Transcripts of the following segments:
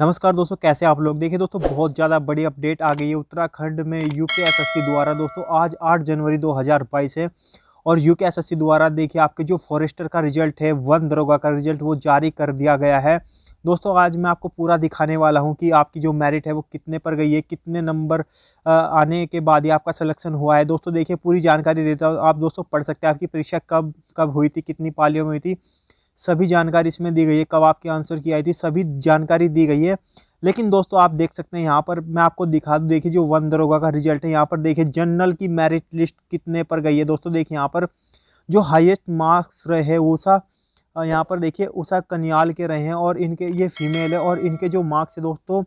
नमस्कार दोस्तों कैसे आप लोग देखिए दोस्तों बहुत ज़्यादा बड़ी अपडेट आ गई है उत्तराखंड में यू के द्वारा दोस्तों आज 8 जनवरी 2022 है और यू के द्वारा देखिए आपके जो फॉरेस्टर का रिजल्ट है वन दरोगा का रिजल्ट वो जारी कर दिया गया है दोस्तों आज मैं आपको पूरा दिखाने वाला हूँ कि आपकी जो मेरिट है वो कितने पर गई है कितने नंबर आने के बाद ही आपका सिलेक्शन हुआ है दोस्तों देखिए पूरी जानकारी देता हूँ आप दोस्तों पढ़ सकते हैं आपकी परीक्षा कब कब हुई थी कितनी पालियों में हुई थी सभी जानकारी इसमें दी गई है कब आपके आंसर की आई थी सभी जानकारी दी गई है लेकिन दोस्तों आप देख सकते हैं यहाँ पर मैं आपको दिखा दूँ देखिए जो वन दरोगा का रिजल्ट है यहाँ पर देखिए जनरल की मेरिट लिस्ट कितने पर गई है दोस्तों देखिए यहाँ पर जो हाईएस्ट मार्क्स रहे उषा यहाँ पर देखिए उषा कन्याल के रहे हैं और इनके ये फीमेल है और इनके जो मार्क्स है दोस्तों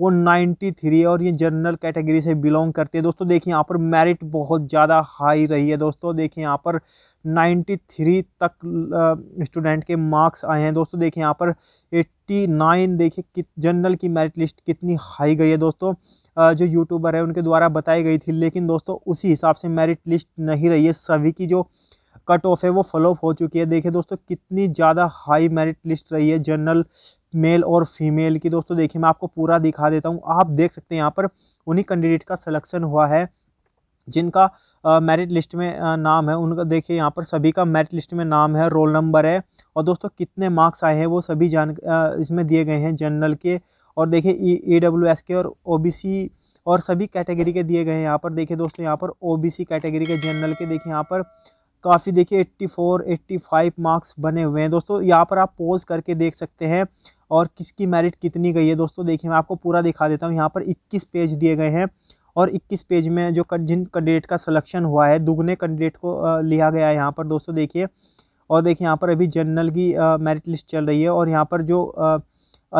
वो 93 है और ये जनरल कैटेगरी से बिलोंग करते हैं दोस्तों देखिए यहाँ पर मेरिट बहुत ज़्यादा हाई रही है दोस्तों देखिए यहाँ पर 93 तक स्टूडेंट के मार्क्स आए हैं दोस्तों देखिए यहाँ पर 89 देखिए कित जनरल की मेरिट लिस्ट कितनी हाई गई है दोस्तों जो यूट्यूबर है उनके द्वारा बताई गई थी लेकिन दोस्तों उसी हिसाब से मेरिट लिस्ट नहीं रही है सभी की जो कट ऑफ है वो फॉलो हो चुकी है देखिए दोस्तों कितनी ज़्यादा हाई मेरिट लिस्ट रही है जनरल मेल और फीमेल की दोस्तों देखिए मैं आपको पूरा दिखा देता हूँ आप देख सकते हैं यहाँ पर उन्हीं कैंडिडेट का सिलेक्शन हुआ है जिनका मेरिट लिस्ट में नाम है उनका देखिए यहाँ पर सभी का मेरिट लिस्ट में नाम है रोल नंबर है और दोस्तों कितने मार्क्स आए हैं वो सभी जान इसमें दिए गए हैं जनरल के और देखिए ई डब्ल्यू एस के और ओ बी सी और सभी कैटेगरी के दिए गए हैं यहाँ पर देखिए दोस्तों यहाँ पर ओ बी सी कैटेगरी के जनरल के देखिए यहाँ पर काफ़ी देखिए 84, 85 मार्क्स बने हुए हैं दोस्तों यहाँ पर आप पोज करके देख सकते हैं और किसकी मेरिट कितनी गई है दोस्तों देखिए मैं आपको पूरा दिखा देता हूँ यहाँ पर इक्कीस पेज दिए गए हैं और 21 पेज में जो जिन कैंडिडेट का सिलेक्शन हुआ है दुगने कैंडिडेट को लिया गया है यहाँ पर दोस्तों देखिए और देखिए यहाँ पर अभी जनरल की मेरिट लिस्ट चल रही है और यहाँ पर जो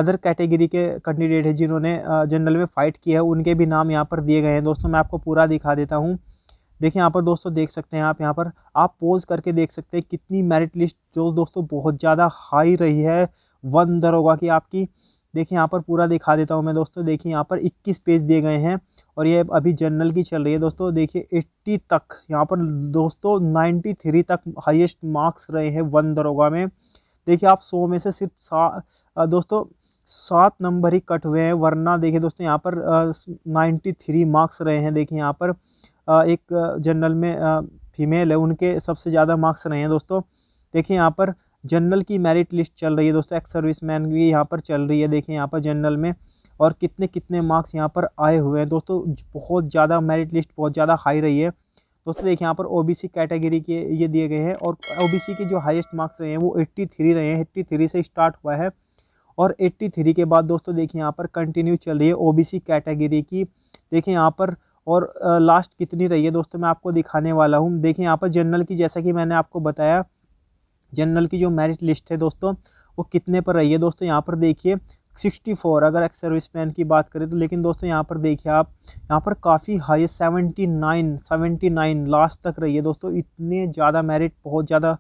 अदर कैटेगरी के कैंडिडेट हैं जिन्होंने जनरल में फ़ाइट किया है उनके भी नाम यहाँ पर दिए गए हैं दोस्तों मैं आपको पूरा दिखा देता हूँ देखिए यहाँ पर दोस्तों देख सकते हैं आप यहाँ पर आप पोज करके देख सकते हैं कितनी मेरिट लिस्ट जो दोस्तों बहुत ज़्यादा हाई रही है वन दर होगा कि आपकी देखिए यहाँ पर पूरा दिखा देता हूँ मैं दोस्तों देखिए यहाँ पर 21 पेज दिए गए हैं और ये अभी जनरल की चल रही है दोस्तों देखिए 80 तक यहाँ पर दोस्तों 93 तक हाईएस्ट मार्क्स रहे हैं वन दरोगा में देखिए आप 100 में से सिर्फ सा दोस्तों सात नंबर ही कट हुए हैं वरना देखिए दोस्तों यहाँ पर नाइन्टी थ्री मार्क्स रहे हैं देखिए यहाँ पर एक जनरल में फीमेल है उनके सबसे ज़्यादा मार्क्स रहे हैं दोस्तों देखिए यहाँ पर जनरल की मेरिट लिस्ट चल रही है दोस्तों एक्स सर्विस मैन की यहाँ पर चल रही है देखें यहाँ पर जनरल में और कितने कितने मार्क्स यहाँ पर आए हुए हैं दोस्तों बहुत ज़्यादा मेरिट लिस्ट बहुत ज़्यादा हाई रही है दोस्तों देखिए यहाँ पर ओबीसी कैटेगरी के ये दिए गए हैं और ओबीसी के जो हाईएस्ट मार्क्स रहे हैं वो 83 रहे हैं 83 से स्टार्ट हुआ है और 83 के बाद दोस्तों देखिए यहाँ पर कंटिन्यू चल रही है ओबीसी कैटेगरी की देखिए यहाँ पर और लास्ट कितनी रही है दोस्तों मैं आपको दिखाने वाला हूँ देखिए यहाँ पर जनरल की जैसा कि मैंने आपको बताया जनरल की जो मेरिट लिस्ट है दोस्तों वो कितने पर रही है दोस्तों यहाँ पर देखिए सिक्सटी फोर अगर एक्स सर्विस मैन की बात करें तो लेकिन दोस्तों यहाँ पर देखिए आप यहाँ पर काफ़ी high seventy nine seventy nine last तक रही है दोस्तों इतने ज़्यादा मेरिट बहुत ज़्यादा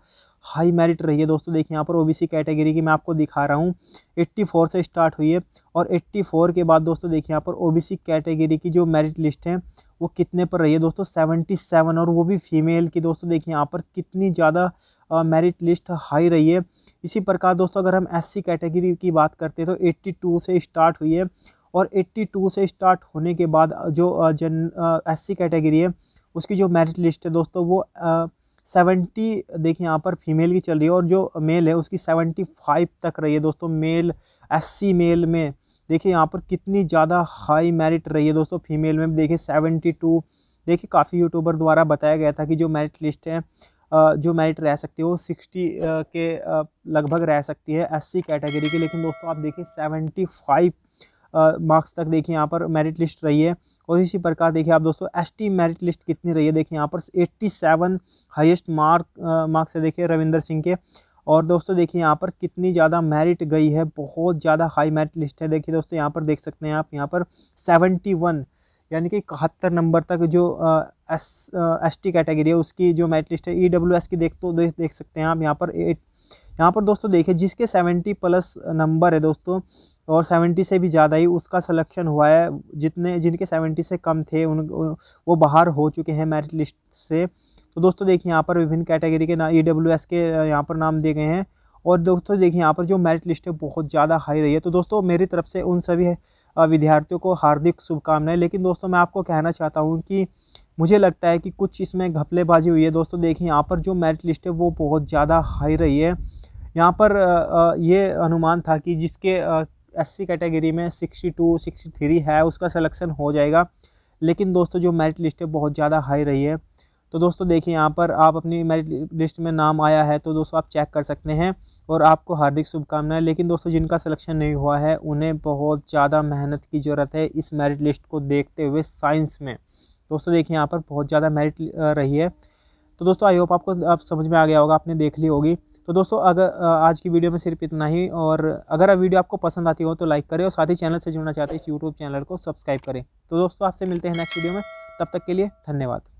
हाई मेरिट रही है दोस्तों देखिए यहाँ पर ओबीसी कैटेगरी की मैं आपको दिखा रहा हूँ 84 से स्टार्ट हुई है और 84 के बाद दोस्तों देखिए यहाँ पर ओबीसी कैटेगरी की जो मेरिट लिस्ट है वो कितने पर रही है दोस्तों 77 और वो भी फीमेल की दोस्तों देखिए यहाँ पर कितनी ज़्यादा मेरिट लिस्ट हाई रही है इसी प्रकार दोस्तों अगर हम एस कैटेगरी की बात करते हैं तो एट्टी से स्टार्ट हुई है और एट्टी से स्टार्ट होने के बाद जो जन एस कैटेगरी है उसकी जो मेरिट लिस्ट है दोस्तों वो सेवेंटी देखिए यहाँ पर फीमेल की चल रही है और जो मेल है उसकी सेवेंटी फाइव तक रही है दोस्तों मेल अस्सी मेल में देखिए यहाँ पर कितनी ज़्यादा हाई मेरिट रही है दोस्तों फीमेल में देखिए सेवेंटी टू देखिए काफ़ी यूट्यूबर द्वारा बताया गया था कि जो मेरिट लिस्ट है जो मेरिट रह सकती है वो सिक्सटी के लगभग रह सकती है एस कैटेगरी की लेकिन दोस्तों आप देखिए सेवेंटी फाइव मार्क्स तक देखिए यहाँ पर मेरिट लिस्ट रही है और इसी प्रकार देखिए आप दोस्तों एसटी मेरिट लिस्ट कितनी रही है देखिए यहाँ पर 87 हाइस्ट मार्क मार्क्स है देखिए रविंदर सिंह के और दोस्तों देखिए यहाँ पर कितनी ज़्यादा मेरिट गई है बहुत ज़्यादा हाई मेरिट लिस्ट है देखिए दोस्तों यहाँ पर देख सकते हैं आप यहाँ पर सेवेंटी वन यानी कि इकहत्तर नंबर तक जो एस एस टी कैटेगरी है उसकी जो मेरिट लिस्ट है ई डब्ल्यू एस की देख तो देख, देख सकते हैं आप यहाँ पर एट यहाँ पर दोस्तों देखिए जिसके सेवेंटी प्लस नंबर है दोस्तों और 70 से भी ज़्यादा ही उसका सिलेक्शन हुआ है जितने जिनके 70 से कम थे उन वो बाहर हो चुके हैं मेरिट लिस्ट से तो दोस्तों देखिए यहाँ पर विभिन्न कैटेगरी के ना ई e के यहाँ पर नाम दिए गए हैं और दोस्तों देखिए यहाँ पर जो मेरिट लिस्ट है बहुत ज़्यादा हाई रही है तो दोस्तों मेरी तरफ से उन सभी विद्यार्थियों को हार्दिक शुभकामनाएं लेकिन दोस्तों मैं आपको कहना चाहता हूँ कि मुझे लगता है कि कुछ इसमें घपलेबाजी हुई है दोस्तों देखिए यहाँ पर जो मेरिट लिस्ट है वो बहुत ज़्यादा हाई रही है यहाँ पर ये अनुमान था कि जिसके एससी कैटेगरी में सिक्सटी टू सिक्सटी थ्री है उसका सिलेक्शन हो जाएगा लेकिन दोस्तों जो मेरिट लिस्ट है बहुत ज़्यादा हाई रही है तो दोस्तों देखिए यहाँ पर आप अपनी मेरिट लिस्ट में नाम आया है तो दोस्तों आप चेक कर सकते हैं और आपको हार्दिक शुभकामनाएं लेकिन दोस्तों जिनका सिलेक्शन नहीं हुआ है उन्हें बहुत ज़्यादा मेहनत की ज़रूरत है इस मेरिट लिस्ट को देखते हुए साइंस में दोस्तों देखिए यहाँ पर बहुत ज़्यादा मेरिट रही है तो दोस्तों आई होप आपको आप समझ में आ गया होगा आपने देख ली होगी तो दोस्तों अगर आज की वीडियो में सिर्फ इतना ही और अगर वीडियो आपको पसंद आती हो तो लाइक करें और साथ ही चैनल से जुड़ना चाहते हैं इस यूट्यूब चैनल को सब्सक्राइब करें तो दोस्तों आपसे मिलते हैं नेक्स्ट वीडियो में तब तक के लिए धन्यवाद